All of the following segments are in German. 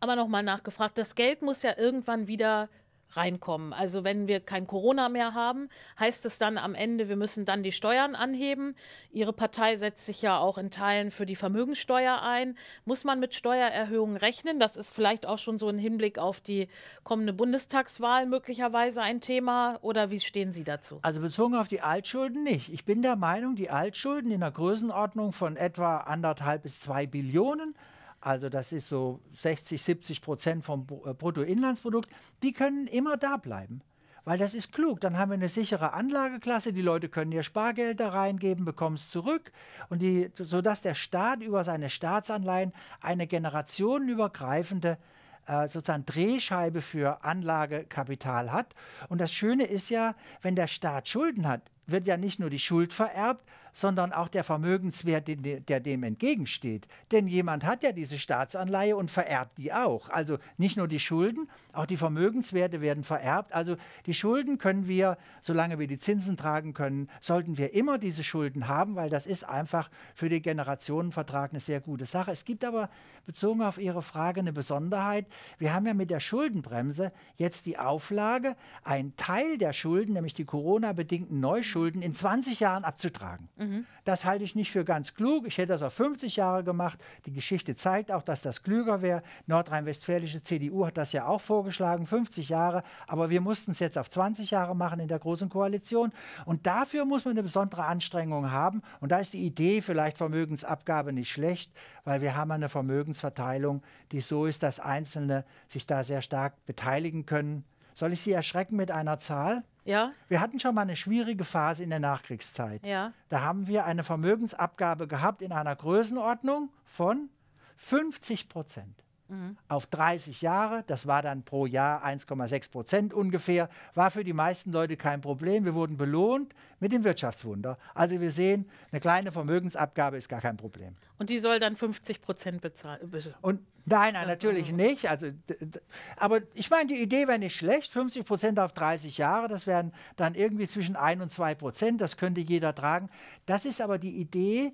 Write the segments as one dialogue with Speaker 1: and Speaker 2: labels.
Speaker 1: aber nochmal nachgefragt, das Geld muss ja irgendwann wieder reinkommen. Also wenn wir kein Corona mehr haben, heißt es dann am Ende, wir müssen dann die Steuern anheben. Ihre Partei setzt sich ja auch in Teilen für die Vermögensteuer ein. Muss man mit Steuererhöhungen rechnen? Das ist vielleicht auch schon so im Hinblick auf die kommende Bundestagswahl möglicherweise ein Thema. Oder wie stehen Sie dazu?
Speaker 2: Also bezogen auf die Altschulden nicht. Ich bin der Meinung, die Altschulden in der Größenordnung von etwa anderthalb bis zwei Billionen also das ist so 60, 70 Prozent vom äh, Bruttoinlandsprodukt, die können immer da bleiben. Weil das ist klug. Dann haben wir eine sichere Anlageklasse. Die Leute können ihr Spargeld da reingeben, bekommen es zurück. Und die, sodass der Staat über seine Staatsanleihen eine generationenübergreifende äh, sozusagen Drehscheibe für Anlagekapital hat. Und das Schöne ist ja, wenn der Staat Schulden hat, wird ja nicht nur die Schuld vererbt, sondern auch der Vermögenswert, der dem entgegensteht. Denn jemand hat ja diese Staatsanleihe und vererbt die auch. Also nicht nur die Schulden, auch die Vermögenswerte werden vererbt. Also die Schulden können wir, solange wir die Zinsen tragen können, sollten wir immer diese Schulden haben, weil das ist einfach für den Generationenvertrag eine sehr gute Sache. Es gibt aber bezogen auf Ihre Frage eine Besonderheit. Wir haben ja mit der Schuldenbremse jetzt die Auflage, ein Teil der Schulden, nämlich die Corona-bedingten Neuschulden, Schulden in 20 Jahren abzutragen. Mhm. Das halte ich nicht für ganz klug. Ich hätte das auf 50 Jahre gemacht. Die Geschichte zeigt auch, dass das klüger wäre. Nordrhein-Westfälische CDU hat das ja auch vorgeschlagen, 50 Jahre. Aber wir mussten es jetzt auf 20 Jahre machen in der Großen Koalition. Und dafür muss man eine besondere Anstrengung haben. Und da ist die Idee vielleicht Vermögensabgabe nicht schlecht, weil wir haben eine Vermögensverteilung, die so ist, dass Einzelne sich da sehr stark beteiligen können. Soll ich Sie erschrecken mit einer Zahl? Ja. Wir hatten schon mal eine schwierige Phase in der Nachkriegszeit. Ja. Da haben wir eine Vermögensabgabe gehabt in einer Größenordnung von 50 Prozent mhm. auf 30 Jahre, das war dann pro Jahr 1,6 Prozent ungefähr, war für die meisten Leute kein Problem. Wir wurden belohnt mit dem Wirtschaftswunder. Also wir sehen, eine kleine Vermögensabgabe ist gar kein Problem.
Speaker 1: Und die soll dann 50 Prozent bezahlen? Äh, und
Speaker 2: nein, nein, natürlich genau. nicht. Also, aber ich meine, die Idee wäre nicht schlecht. 50 Prozent auf 30 Jahre, das wären dann irgendwie zwischen 1 und 2 Prozent. Das könnte jeder tragen. Das ist aber die Idee,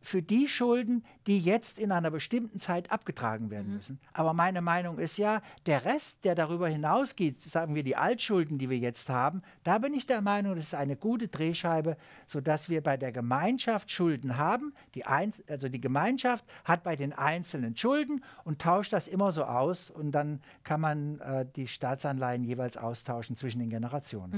Speaker 2: für die Schulden, die jetzt in einer bestimmten Zeit abgetragen werden mhm. müssen. Aber meine Meinung ist ja, der Rest, der darüber hinausgeht, sagen wir die Altschulden, die wir jetzt haben, da bin ich der Meinung, das ist eine gute Drehscheibe, sodass wir bei der Gemeinschaft Schulden haben. Die Einz also die Gemeinschaft hat bei den Einzelnen Schulden und tauscht das immer so aus und dann kann man äh, die Staatsanleihen jeweils austauschen zwischen den Generationen. Mhm.